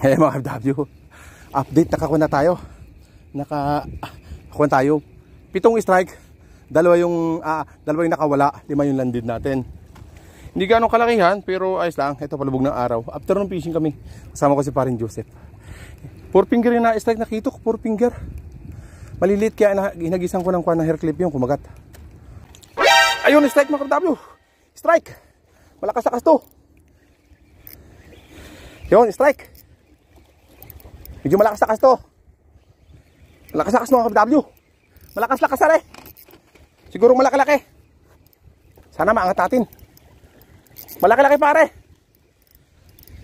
Hey mga FW, update nakakuha na tayo. Nakakuha na tayo. Pitong strike, dalawa yung, ah, dalawa yung nakawala, lima yung landed natin. Hindi gano'ng kalakihan, pero ayos lang. Ito palubog ng araw. After ng fishing kami, kasama ko si parin Joseph. Four finger yung na-strike, nakita ko, four finger. Malilit kaya hinagisan ko ng kuha ng hair clip yung kumagat. Ayun, strike mga FW. Strike. Malakas-lakas to. Yun, strike. Medyo malakas-lakas to. Malakas-lakas mga KW. Malakas-lakas sana Siguro malaki-laki. Sana maangat natin. Malaki-laki pare.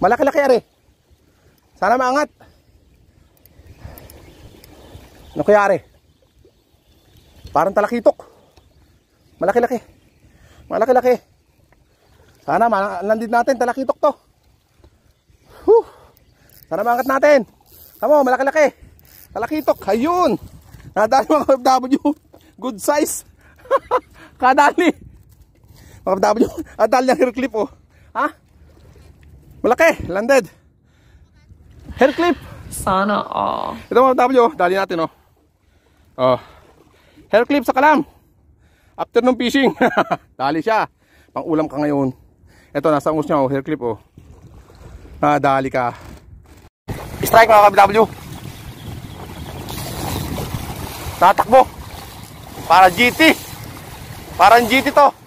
Malaki-laki are. Sana maangat. Ano kaya are? Parang talakitok. Malaki-laki. Malaki-laki. Sana landid natin talakitok to. Whew. Sana maangat natin. Tama, malaki-laki. Malakitok. Ayun. Nadali mga FW. Good size. Kadali. Mga FW. Adali ng hair clip oh. Ha? Malaki. Landed. Hair clip. Sana all. Oh. Ito mga FW. Dali natin oh. Oh. Hair clip sa kalam. After nung fishing. dali siya. Pang ulam ka ngayon. Ito nasa angus niya oh. Hair clip oh. Ah, ka. Strike mga ka-BW. Tatakbo. Para GT. Parang GT to.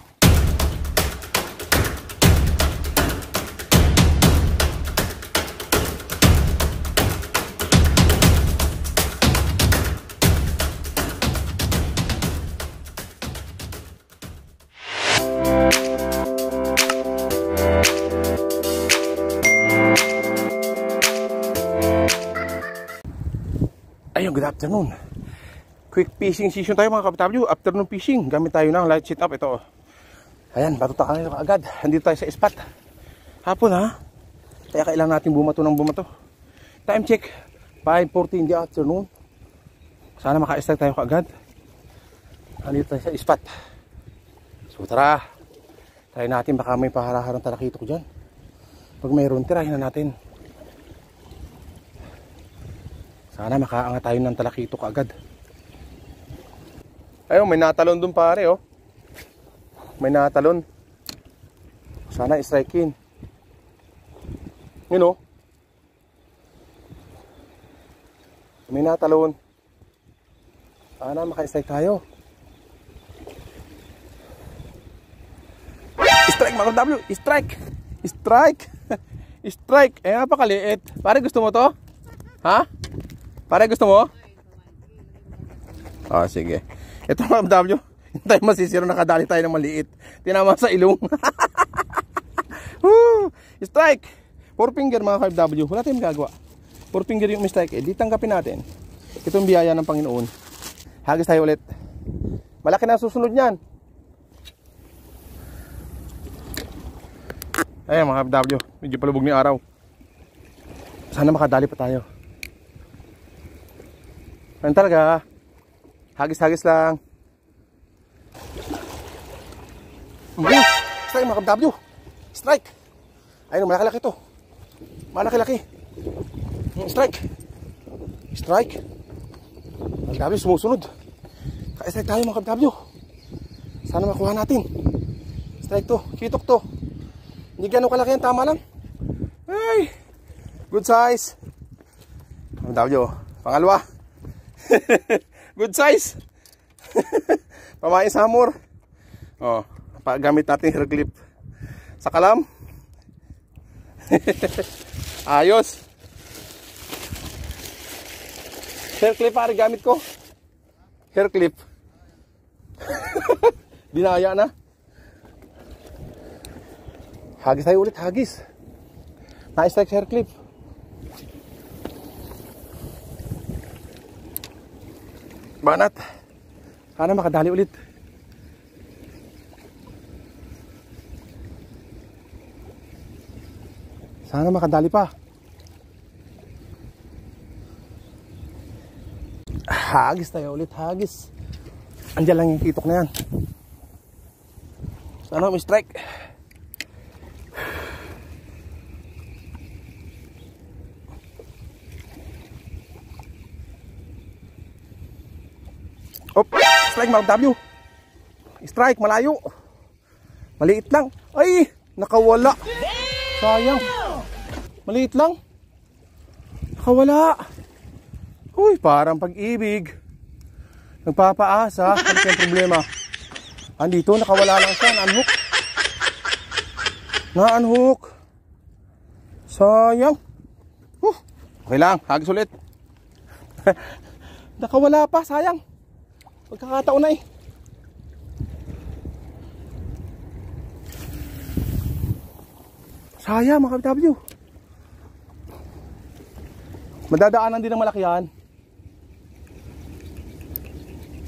kabatabyo, good afternoon Quick fishing season tayo mga kabatabyo Afternoon fishing, gamit tayo ng light setup Ito, oh. ayan, batuta ka nito agad Nandito tayo sa spot Hapon ha Kaya kailangan natin bumato ng bumato Time check, 5.40 in the afternoon Sana maka-stack tayo kaagad Nandito tayo sa spot So tara Try natin, baka may paharaharang tarakitok dyan Pag mayroon, tirahin na natin Sana makaangat tayo ng talakito kaagad. Ayun, may natalon dun pare oh. May natalon. Sana strike in. Yun oh. May natalon. Sana maka tayo. Strike mga W! Strike! Strike! Strike! Eh, napakaliit. Pare, gusto mo to? Ha? Pare, gusto mo? Ah, sige. Ito mga W, yung tayo masisiro, nakadali tayo ng maliit. Tinama sa ilong. Woo! Strike! Four finger mga 5W. Wala tayong magagawa. Four finger yung mistake. Eh, di natin. Itong biyaya ng Panginoon. Hagis tayo ulit. Malaki na susunod niyan. Ayan mga 5W. Medyo palubog ni araw. Sana makadali pa tayo. Ganun talaga. Hagis-hagis lang. Mabilis! Strike mga kabdabyo! Strike! Ayun, malaki-laki to. Malaki-laki. Hmm, strike! Strike! Kabdabyo, sumusunod. Kaya-strike tayo mga kabdabyo. Sana makuha natin. Strike to. Kitok to. Hindi ganun kalaki yan. Tama lang. Ay! Good size. Kabdabyo. Oh. Pangalawa. Good size. Pamain sa hammer. Oh, gamit natin hair clip. Sa kalam. Ayos. Hair clip pare gamit ko. Hair clip. Binaya na. Hagis tayo ulit, hagis. Nice like hair clip. Banat. Sana makadali ulit. Sana makadali pa. Hagis tayo ulit, hagis. Andiyan lang yung titok na yan. Sana may strike. Op, strike Mark W. Strike, malayo. Maliit lang. Ay, nakawala. Sayang. Maliit lang. Nakawala. Uy, parang pag-ibig. Nagpapaasa. Ano yung problema? Andito, nakawala lang siya. Na-unhook. Na-unhook. Sayang. Huh. Okay lang, hagis ulit. nakawala pa, sayang. Pagkakataon na eh. Saya mga kapitapyo. Madadaanan din ng malakihan.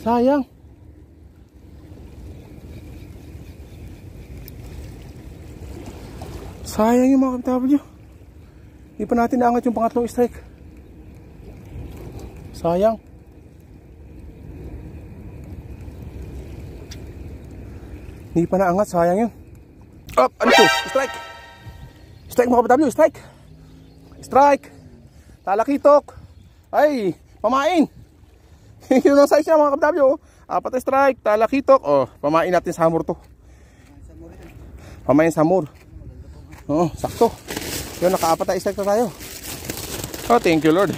Sayang. Sayang yung mga kapitapyo. Hindi pa natin naangat yung pangatlong strike. Sayang. Hindi pa naangat, sayang yun. Up! Ano to? Strike! Strike mo kapatid, strike! Strike! Talakitok! Ay! Pamain! yun ang size niya mga kapatid, oh. Apat strike, talakitok. Oh, pamain natin sa hamur to. Pamain sa hamur. Oo, oh, sakto. Yun, nakaapat na strike na tayo. Oh, thank you Lord.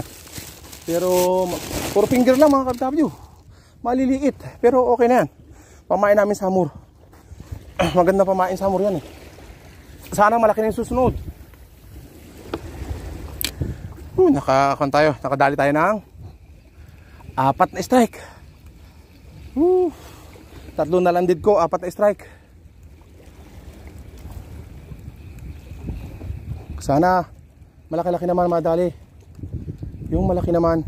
pero, puro finger lang mga kapatid, maliliit. Pero okay na yan. Pamain namin sa hamur. Maganda pamain sa hamur yan eh. Sana malaki na yung susunod. Uh, nakakuan tayo. Nakadali tayo ng apat na strike. Uh, tatlo na landed ko, apat na strike. Sana malaki-laki naman madali. Yung malaki naman.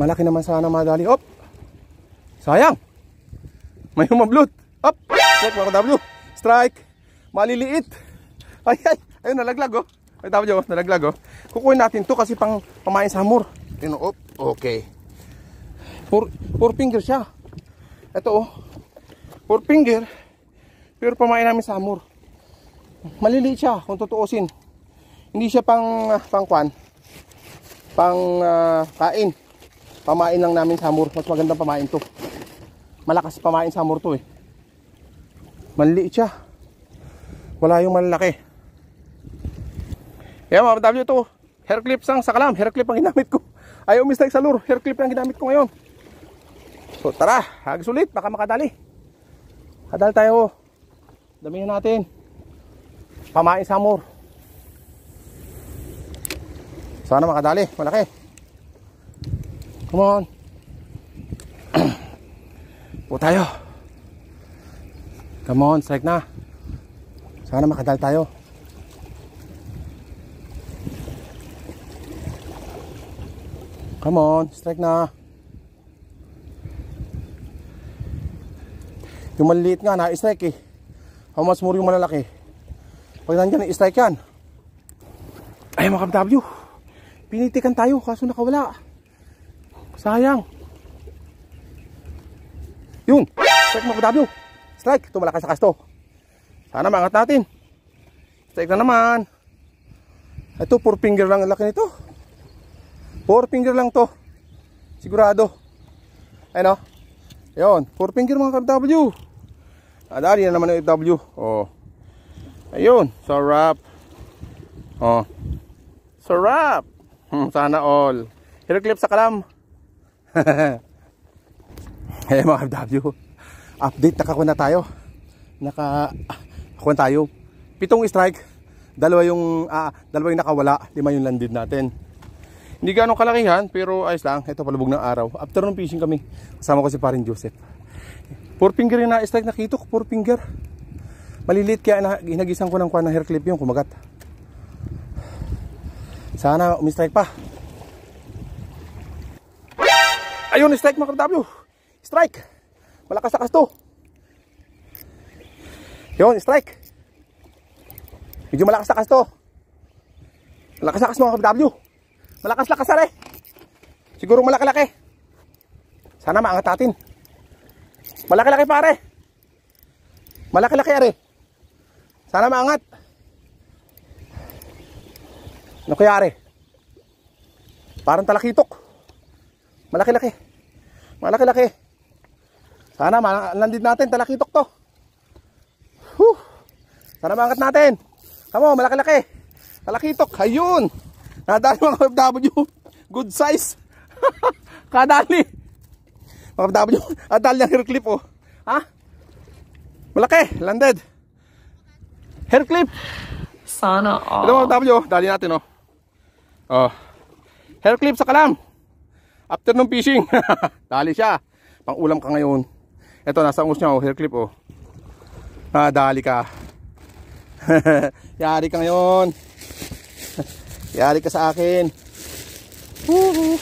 Malaki naman sana madali. Op! Sayang. May humablot. Up. Strike mga W. Strike. Maliliit. Ay, ay. Ayun, nalaglag oh. May W, oh, nalaglag oh. Kukuhin natin to kasi pang pamain sa hamur. Ayun oh. Okay. Four, four finger siya. Ito oh. Four finger. Pero pamain namin sa hamur. Maliliit siya kung tutuusin. Hindi siya pang, uh, pang kwan. Pang uh, kain. Pamain lang namin sa hamur. Mas magandang pamain to malakas pamain sa hammer to eh manliit siya wala yung malalaki yan mga W to hair clips ang sakalam hair clip ang ginamit ko ayaw mistake sa lure hair clip ang ginamit ko ngayon so tara hags ulit baka makadali kadali tayo damihan natin pamain sa hammer sana makadali malaki come on po tayo come on strike na sana makadal tayo come on strike na yung maliliit nga na strike eh how much more yung malalaki pag nandyan strike yan ay mga kamW pinitikan tayo kaso nakawala sayang yun. Strike mga W. Strike. Ito malakas lakas to. Sana maangat natin. Strike na naman. Ito, four finger lang ang laki nito. Four finger lang to. Sigurado. Ayun o. Oh. Yun. Four finger mga W. Adari ah, na naman yung W. Oh. Ayun. Sarap. Oh. Sarap. Hmm, sana all. Hero clip sa kalam. hey, eh, mga FW, update nakakuha na tayo. Naka Nakakuha tayo. Pitong strike, dalawa yung ah, dalawa yung nakawala, lima yung landed natin. Hindi ganong kalakihan pero ayos lang, ito palubog ng araw. After nung fishing kami, kasama ko si parin Joseph. Four finger yung na-strike nakita ko, four finger. Malilit kaya hinagisan ko ng kwa na hair clip yung kumagat. Sana umistrike pa. Ayun, strike mga kapatid. Strike. Malakas-lakas to. Yun, strike. Medyo malakas-lakas to. Malakas-lakas mga W. Malakas-lakas are. Eh. Siguro malaki-laki. Sana maangat natin. Malaki-laki pare. Malaki-laki are. Sana maangat. Ano kaya are? Parang talakitok. Malaki-laki. Malaki-laki. Sana landid natin talakitok to. Huh. Sana maangat natin. Kamo, malaki-laki. Talakitok, ayun. Nadali mga FW. Good size. Kadali. Mga FW, adali ang hair clip oh. Ha? Malaki, landed. Hair clip. Sana Oh. Ito mga FW, oh, dali natin oh. Oh. Hair clip sa kalam. After nung fishing. dali siya. Pang ulam ka ngayon. Ito, nasa us niya, oh, hair clip, oh. Nadali ka. Yari ka ngayon. Yari ka sa akin. Woohoo!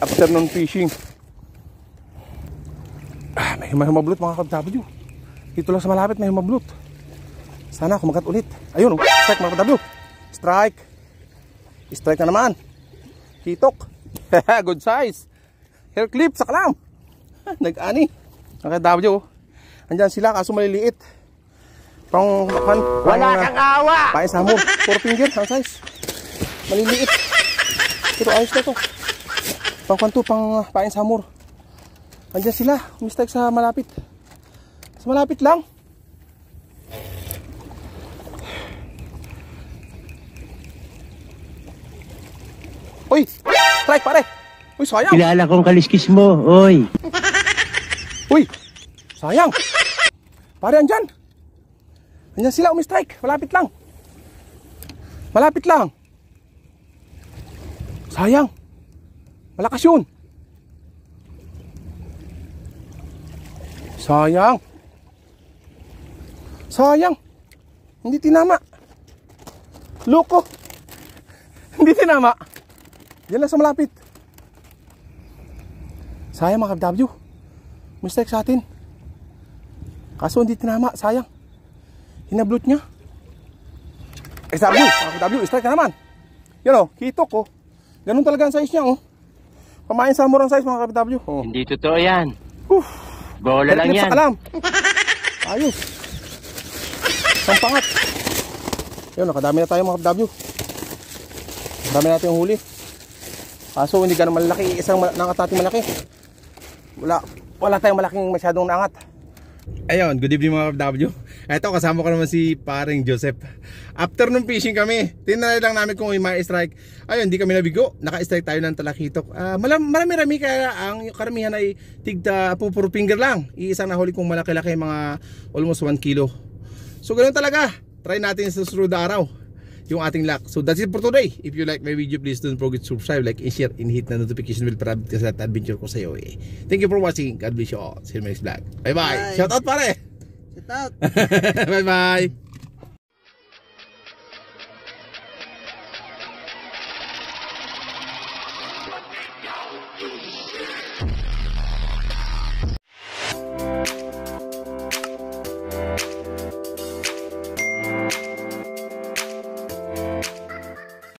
After nun fishing. Ah, may humablot mga kabtabyo. Dito lang sa malapit may humablot. Sana kumagat ulit. Ayun, oh, strike mga kabtabyo. Strike. Strike na naman. Hitok. Good size. Hair clip sa kalam. Nag-ani. Naka-W. Oh. Andyan sila kaso maliliit. Pang kan, wala kang awa. Ah, Paisa mo. Four finger ang size. Maliliit. Pero ayos na to. Pang to pang ah, pain samur. Andiyan sila, mistake sa malapit. Sa malapit lang. Uy! Strike pare! Uy, sayang! Kilala kong kaliskis mo, oy! Uy! Sayang! Pare, andyan! Andyan sila, umistrike. Malapit lang. Malapit lang. Sayang. Malakas yun. Sayang. Sayang. Hindi tinama. Loko. Hindi tinama. Diyan lang sa malapit. Sayang mga kabdabyo. Mistake sa atin. Kaso hindi tinama, sayang. Hinablot nya SW, SW, strike na naman. Yan o, oh, kitok ko. Oh. Ganun talaga ang size niya o. Oh. Pamain sa murang size mga kapitw. Oh. Hindi totoo yan. Uff. Bola lang yan. Ayos. Isang pangat. Yun, kadami na tayo mga kapitw. Dami natin yung huli. Kaso hindi ganun malaki. Isang nakatating malaki. Wala wala tayong malaking masyadong naangat ayun good evening mga FW eto kasama ko naman si paring Joseph after nung fishing kami tinry lang namin kung may strike ayun hindi kami nabigo naka-strike tayo ng talakitok uh, marami-rami kaya ang karamihan ay tigda po puro finger lang iisa na huli kung malaki-laki mga almost 1 kilo so ganoon talaga try natin sa susunod araw yung ating lock. So that's it for today. If you like my video, please don't forget to subscribe, like, and share, and hit na notification bell para update ka sa lahat adventure ko sa iyo. Eh. Thank you for watching. God bless you all. See you next vlog. Bye-bye. Shout out pare! Shout out! Bye-bye!